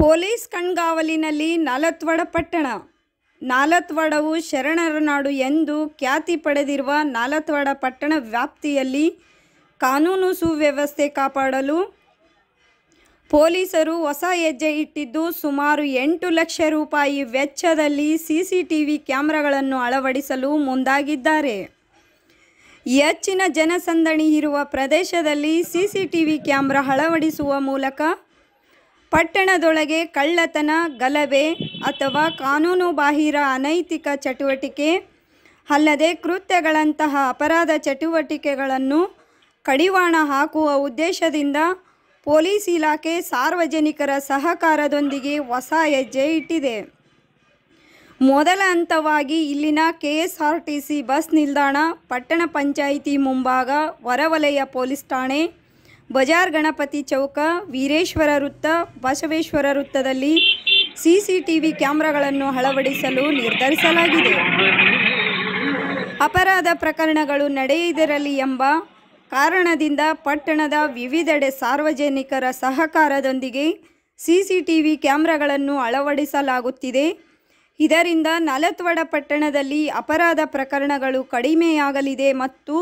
police ಕಣ್ಗಾವಲಿನಲ್ಲಿ ನಾಲತ್ವಡ ಪಟ್ಟಣ ನಾಲತ್ವಾಡವು ಶರಣರ ನಾಡು ಎಂದು ಖ್ಯಾತಿ ಪಡೆದಿರುವ ನಾಲತ್ವಾಡ ಪಟ್ಟಣ ವ್ಯಾಪ್ತಿಯಲ್ಲಿ ಕಾನೂನು ಸುವ್ಯವಸ್ಥೆ ಕಾಪಾಡಲು ಪೊಲೀಸರು ಹೊಸ ಹೆಜ್ಜೆ ಇಟ್ಟಿದ್ದು ಸುಮಾರು ಎಂಟು ಲಕ್ಷ ರೂಪಾಯಿ ವೆಚ್ಚದಲ್ಲಿ ವಿ ಕ್ಯಾಮ್ರಾಗಳನ್ನು ಅಳವಡಿಸಲು ಮುಂದಾಗಿದ್ದಾರೆ ಹೆಚ್ಚಿನ ಜನಸಂದಣಿ ಇರುವ ಪ್ರದೇಶದಲ್ಲಿ ವಿ ಕ್ಯಾಮ್ರಾ ಅಳವಡಿಸುವ ಮೂಲಕ ಪಟ್ಟಣದೊಳಗೆ ಕಳ್ಳತನ ಗಲಭೆ ಅಥವಾ ಕಾನೂನುಬಾಹಿರ ಅನೈತಿಕ ಚಟುವಟಿಕೆ ಅಲ್ಲದೆ ಕೃತ್ಯಗಳಂತಹ ಅಪರಾಧ ಚಟುವಟಿಕೆಗಳನ್ನು ಕಡಿವಾಣ ಹಾಕುವ ಉದ್ದೇಶದಿಂದ ಪೊಲೀಸ್ ಇಲಾಖೆ ಸಾರ್ವಜನಿಕರ ಸಹಕಾರದೊಂದಿಗೆ ಹೊಸ ಹೆಜ್ಜೆ ಇಟ್ಟಿದೆ ಮೊದಲ ಹಂತವಾಗಿ ಇಲ್ಲಿನ K S R T C bus ನಿಲ್ದಾಣ ಪಟ್ಟಣ ಪಂಚಾಯಿತಿ ಮುಂಭಾಗ ಹೊರವಲಯ ಪೊಲೀಸ್ ಠಾಣೆ ಬಜಾರ್ ಗಣಪತಿ ಚೌಕ ವೀರೇಶ್ವರ ವೃತ್ತ ಬಸವೇಶ್ವರ ವೃತ್ತದಲ್ಲಿ ಸಿಸಿಟಿವಿ ಕ್ಯಾಮ್ರಾಗಳನ್ನು ಅಳವಡಿಸಲು ನಿರ್ಧರಿಸಲಾಗಿದೆ ಅಪರಾಧ ಪ್ರಕರಣಗಳು ನಡೆಯದಿರಲಿ ಎಂಬ ಕಾರಣದಿಂದ ಪಟ್ಟಣದ ವಿವಿಧೆಡೆ ಸಾರ್ವಜನಿಕರ ಸಹಕಾರದೊಂದಿಗೆ ಸಿಸಿಟಿವಿ ಕ್ಯಾಮ್ರಾಗಳನ್ನು ಅಳವಡಿಸಲಾಗುತ್ತಿದೆ ಇದರಿಂದ ನಲತ್ವಡ ಪಟ್ಟಣದಲ್ಲಿ ಅಪರಾಧ ಪ್ರಕರಣಗಳು ಕಡಿಮೆಯಾಗಲಿದೆ ಮತ್ತು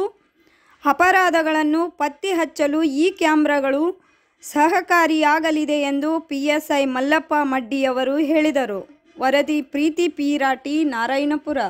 ಅಪರಾಧಗಳನ್ನು ಪತ್ತೆ ಹಚ್ಚಲು ಈ ಕ್ಯಾಮ್ರಾಗಳು ಸಹಕಾರಿಯಾಗಲಿದೆ ಎಂದು ಪಿಎಸ್ಐ ಮಲ್ಲಪ್ಪ ಮಡ್ಡಿಯವರು ಹೇಳಿದರು ವರದಿ ಪ್ರೀತಿ ಪೀರಾಟಿ ನಾರಾಯಣಪುರ